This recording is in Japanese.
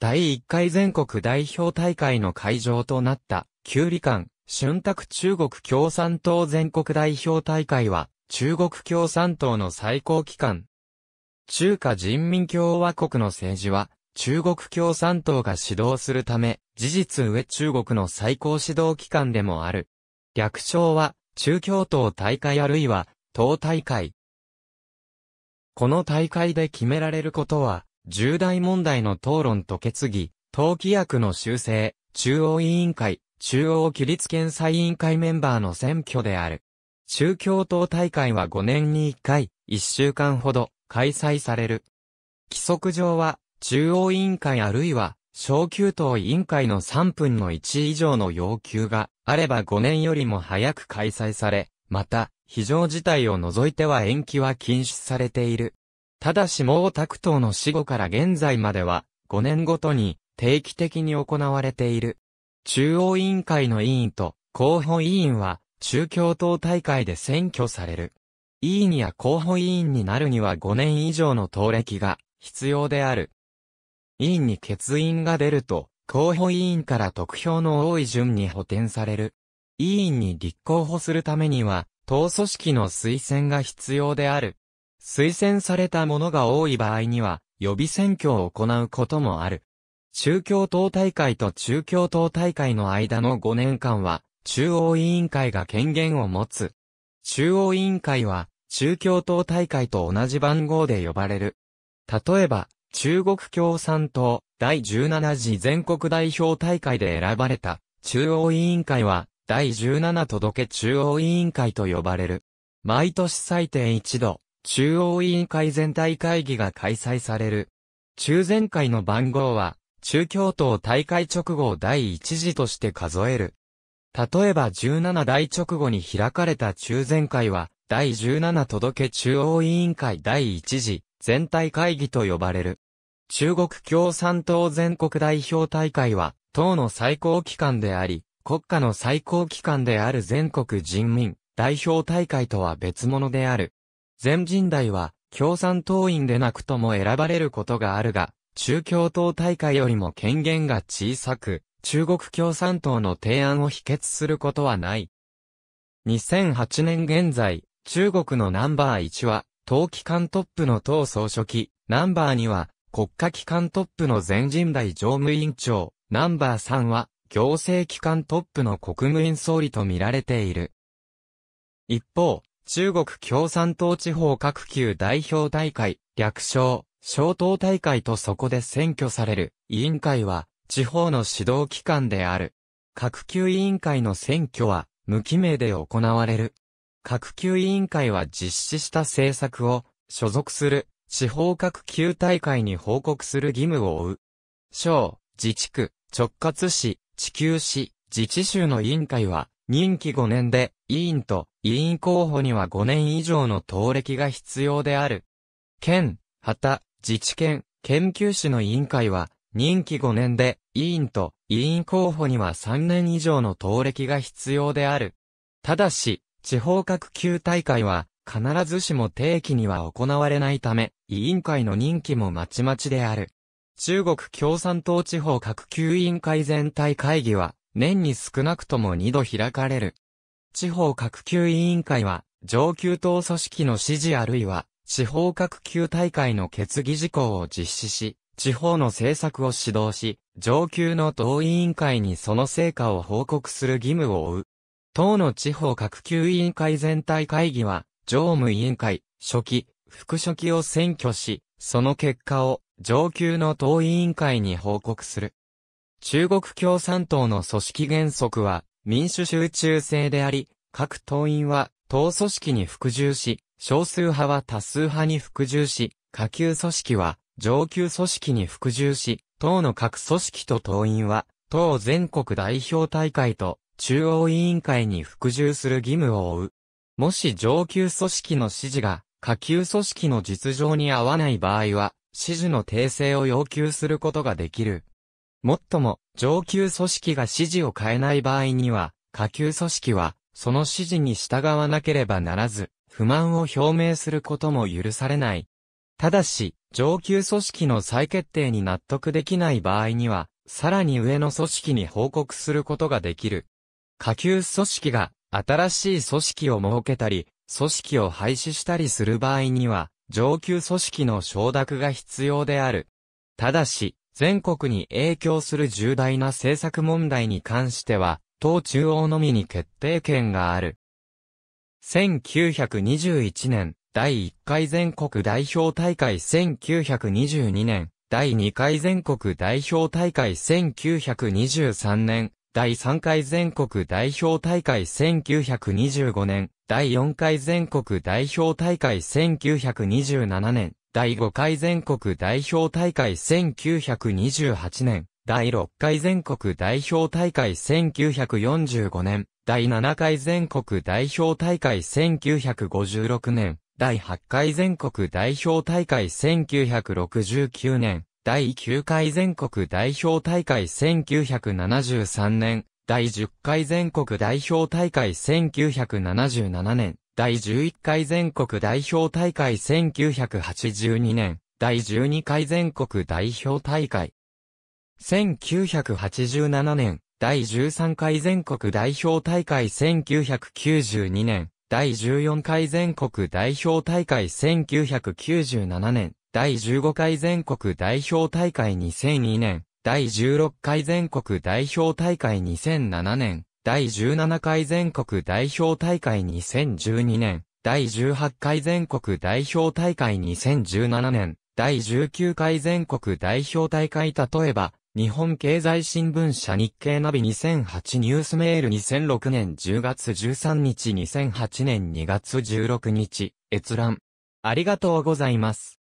第1回全国代表大会の会場となった、九里館、春卓中国共産党全国代表大会は、中国共産党の最高機関。中華人民共和国の政治は、中国共産党が指導するため、事実上中国の最高指導機関でもある。略称は、中共党大会あるいは、党大会。この大会で決められることは、重大問題の討論と決議、党規約の修正、中央委員会、中央規律検査委員会メンバーの選挙である。中共党大会は5年に1回、1週間ほど開催される。規則上は、中央委員会あるいは、小級党委員会の3分の1以上の要求があれば5年よりも早く開催され、また、非常事態を除いては延期は禁止されている。ただし毛沢東の死後から現在までは、5年ごとに定期的に行われている。中央委員会の委員と候補委員は中共党大会で選挙される。委員や候補委員になるには5年以上の党歴が必要である。委員に欠員が出ると、候補委員から得票の多い順に補填される。委員に立候補するためには、党組織の推薦が必要である。推薦されたものが多い場合には、予備選挙を行うこともある。中共党大会と中共党大会の間の5年間は、中央委員会が権限を持つ。中央委員会は、中共党大会と同じ番号で呼ばれる。例えば、中国共産党第17次全国代表大会で選ばれた中央委員会は第17届中央委員会と呼ばれる。毎年最低一度中央委員会全体会議が開催される。中前会の番号は、中共党大会直後を第一次として数える。例えば17大直後に開かれた中前会は、第17届中央委員会第一次、全体会議と呼ばれる。中国共産党全国代表大会は、党の最高機関であり、国家の最高機関である全国人民代表大会とは別物である。全人代は、共産党員でなくとも選ばれることがあるが、中共党大会よりも権限が小さく、中国共産党の提案を否決することはない。2008年現在、中国のナンバー1は、党機関トップの党総書記、ナンバー2は、国家機関トップの全人代常務委員長、ナンバー3は、行政機関トップの国務院総理と見られている。一方、中国共産党地方各級代表大会、略称、小党大会とそこで選挙される、委員会は、地方の指導機関である。各級委員会の選挙は、無記名で行われる。各級委員会は実施した政策を、所属する、地方各級大会に報告する義務を負う。省、自治区、直轄市、地球市、自治州の委員会は、任期5年で、委員と委員候補には5年以上の登歴が必要である。県、旗、自治県、研究士の委員会は、任期5年で、委員と委員候補には3年以上の登歴が必要である。ただし、地方各級大会は、必ずしも定期には行われないため、委員会の任期もまちまちである。中国共産党地方各級委員会全体会議は、年に少なくとも2度開かれる。地方各級委員会は、上級党組織の指示あるいは、地方各級大会の決議事項を実施し、地方の政策を指導し、上級の党委員会にその成果を報告する義務を負う。党の地方各級委員会全体会議は、常務委員会、初期、副書記を選挙し、その結果を上級の党委員会に報告する。中国共産党の組織原則は、民主集中制であり、各党員は党組織に服従し、少数派は多数派に服従し、下級組織は上級組織に服従し、党の各組織と党員は、党全国代表大会と中央委員会に服従する義務を負う。もし上級組織の指示が下級組織の実情に合わない場合は、指示の訂正を要求することができる。もっとも、上級組織が指示を変えない場合には、下級組織は、その指示に従わなければならず、不満を表明することも許されない。ただし、上級組織の再決定に納得できない場合には、さらに上の組織に報告することができる。下級組織が新しい組織を設けたり、組織を廃止したりする場合には、上級組織の承諾が必要である。ただし、全国に影響する重大な政策問題に関しては、党中央のみに決定権がある。1921年、第1回全国代表大会1922年、第2回全国代表大会1923年、第3回全国代表大会1925年、第4回全国代表大会1927年、第5回全国代表大会1928年、第6回全国代表大会1945年、第7回全国代表大会1956年、第8回全国代表大会1969年、第9回全国代表大会1973年、第10回全国代表大会1977年、第11回全国代表大会1982年、第12回全国代表大会。1987年、第13回全国代表大会1992年、第14回全国代表大会1997年、第15回全国代表大会2002年、第16回全国代表大会2007年、第17回全国代表大会2012年、第18回全国代表大会2017年、第19回全国代表大会例えば、日本経済新聞社日経ナビ2008ニュースメール2006年10月13日2008年2月16日、閲覧。ありがとうございます。